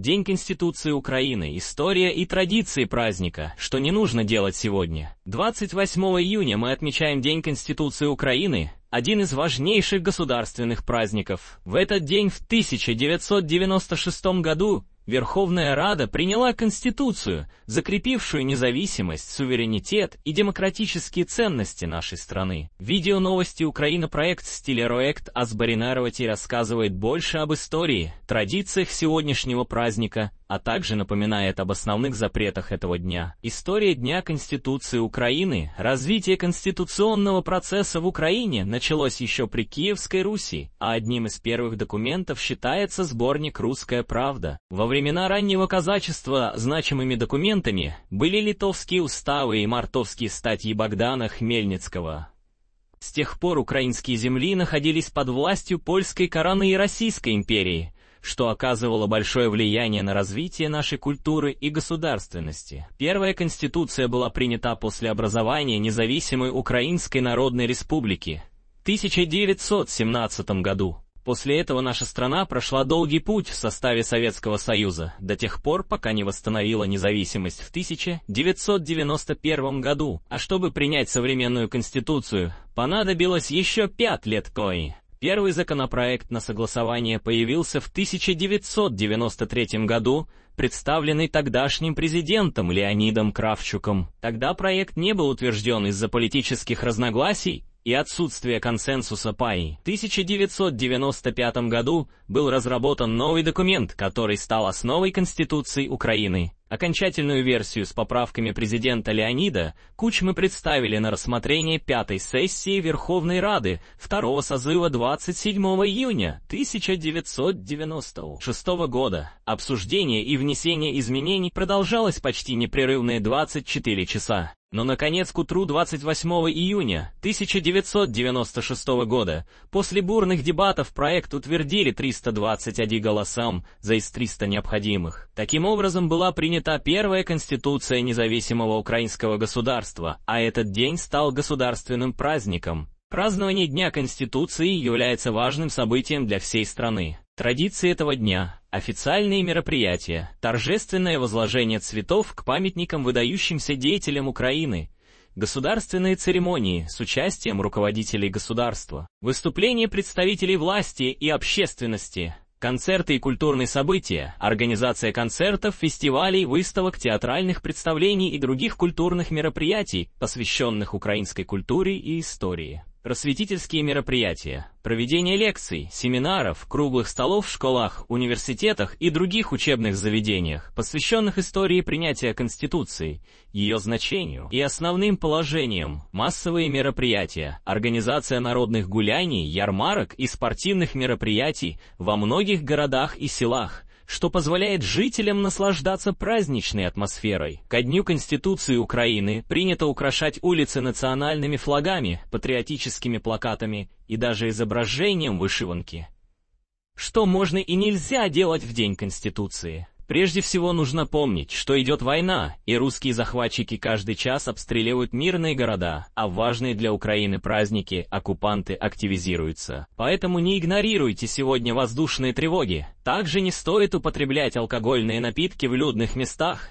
День Конституции Украины, история и традиции праздника, что не нужно делать сегодня. 28 июня мы отмечаем День Конституции Украины, один из важнейших государственных праздников. В этот день в 1996 году Верховная Рада приняла Конституцию, закрепившую независимость, суверенитет и демократические ценности нашей страны. Видео новости Украина проект «Стилероект» и рассказывает больше об истории, традициях сегодняшнего праздника, а также напоминает об основных запретах этого дня. История Дня Конституции Украины, развитие конституционного процесса в Украине началось еще при Киевской Руси, а одним из первых документов считается сборник «Русская правда». Во времена раннего казачества значимыми документами были литовские уставы и мартовские статьи Богдана Хмельницкого. С тех пор украинские земли находились под властью польской короны и Российской империи – что оказывало большое влияние на развитие нашей культуры и государственности. Первая конституция была принята после образования независимой Украинской Народной Республики в 1917 году. После этого наша страна прошла долгий путь в составе Советского Союза, до тех пор, пока не восстановила независимость в 1991 году. А чтобы принять современную конституцию, понадобилось еще пять лет кое. Первый законопроект на согласование появился в 1993 году, представленный тогдашним президентом Леонидом Кравчуком. Тогда проект не был утвержден из-за политических разногласий, и отсутствие консенсуса ПАИ. В 1995 году был разработан новый документ, который стал основой Конституции Украины. Окончательную версию с поправками президента Леонида Кучмы представили на рассмотрение пятой сессии Верховной Рады второго созыва 27 июня 1996 года. Обсуждение и внесение изменений продолжалось почти непрерывные 24 часа. Но, наконец, к утру 28 июня 1996 года, после бурных дебатов, проект утвердили 321 голосам за из 300 необходимых. Таким образом, была принята первая Конституция независимого украинского государства, а этот день стал государственным праздником. Празднование Дня Конституции является важным событием для всей страны. Традиции этого дня, официальные мероприятия, торжественное возложение цветов к памятникам выдающимся деятелям Украины, государственные церемонии с участием руководителей государства, выступления представителей власти и общественности, концерты и культурные события, организация концертов, фестивалей, выставок, театральных представлений и других культурных мероприятий, посвященных украинской культуре и истории. Просветительские мероприятия, проведение лекций, семинаров, круглых столов в школах, университетах и других учебных заведениях, посвященных истории принятия Конституции, ее значению и основным положениям, массовые мероприятия, организация народных гуляний, ярмарок и спортивных мероприятий во многих городах и селах, что позволяет жителям наслаждаться праздничной атмосферой. Ко Дню Конституции Украины принято украшать улицы национальными флагами, патриотическими плакатами и даже изображением вышиванки. Что можно и нельзя делать в День Конституции? Прежде всего нужно помнить, что идет война, и русские захватчики каждый час обстреливают мирные города, а важные для Украины праздники оккупанты активизируются. Поэтому не игнорируйте сегодня воздушные тревоги. Также не стоит употреблять алкогольные напитки в людных местах.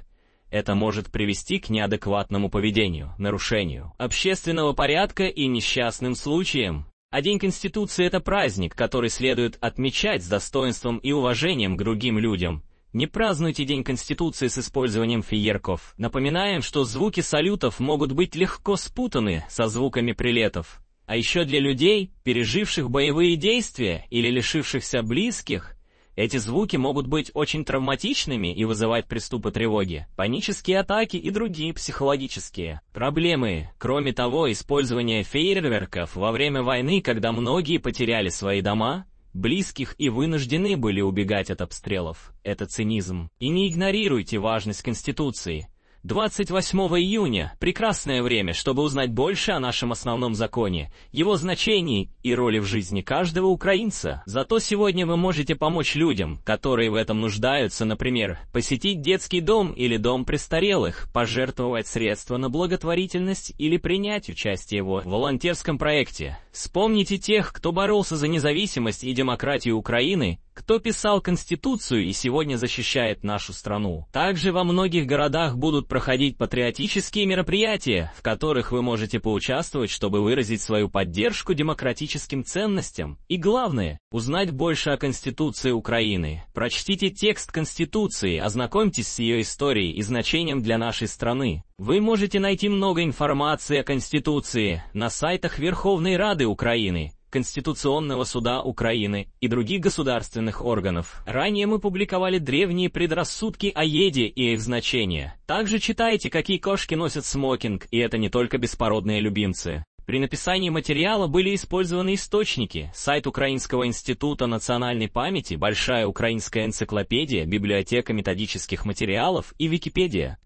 Это может привести к неадекватному поведению, нарушению общественного порядка и несчастным случаям. А День Конституции – это праздник, который следует отмечать с достоинством и уважением к другим людям, не празднуйте День Конституции с использованием фейерков. Напоминаем, что звуки салютов могут быть легко спутаны со звуками прилетов. А еще для людей, переживших боевые действия или лишившихся близких, эти звуки могут быть очень травматичными и вызывать приступы тревоги, панические атаки и другие психологические проблемы. Кроме того, использование фейерверков во время войны, когда многие потеряли свои дома, близких и вынуждены были убегать от обстрелов. Это цинизм. И не игнорируйте важность Конституции. 28 июня – прекрасное время, чтобы узнать больше о нашем основном законе, его значении и роли в жизни каждого украинца. Зато сегодня вы можете помочь людям, которые в этом нуждаются, например, посетить детский дом или дом престарелых, пожертвовать средства на благотворительность или принять участие в волонтерском проекте. Вспомните тех, кто боролся за независимость и демократию Украины кто писал Конституцию и сегодня защищает нашу страну. Также во многих городах будут проходить патриотические мероприятия, в которых вы можете поучаствовать, чтобы выразить свою поддержку демократическим ценностям. И главное, узнать больше о Конституции Украины. Прочтите текст Конституции, ознакомьтесь с ее историей и значением для нашей страны. Вы можете найти много информации о Конституции на сайтах Верховной Рады Украины Конституционного суда Украины и других государственных органов. Ранее мы публиковали древние предрассудки о еде и их значения. Также читайте, какие кошки носят смокинг, и это не только беспородные любимцы. При написании материала были использованы источники, сайт Украинского института национальной памяти, Большая украинская энциклопедия, библиотека методических материалов и Википедия.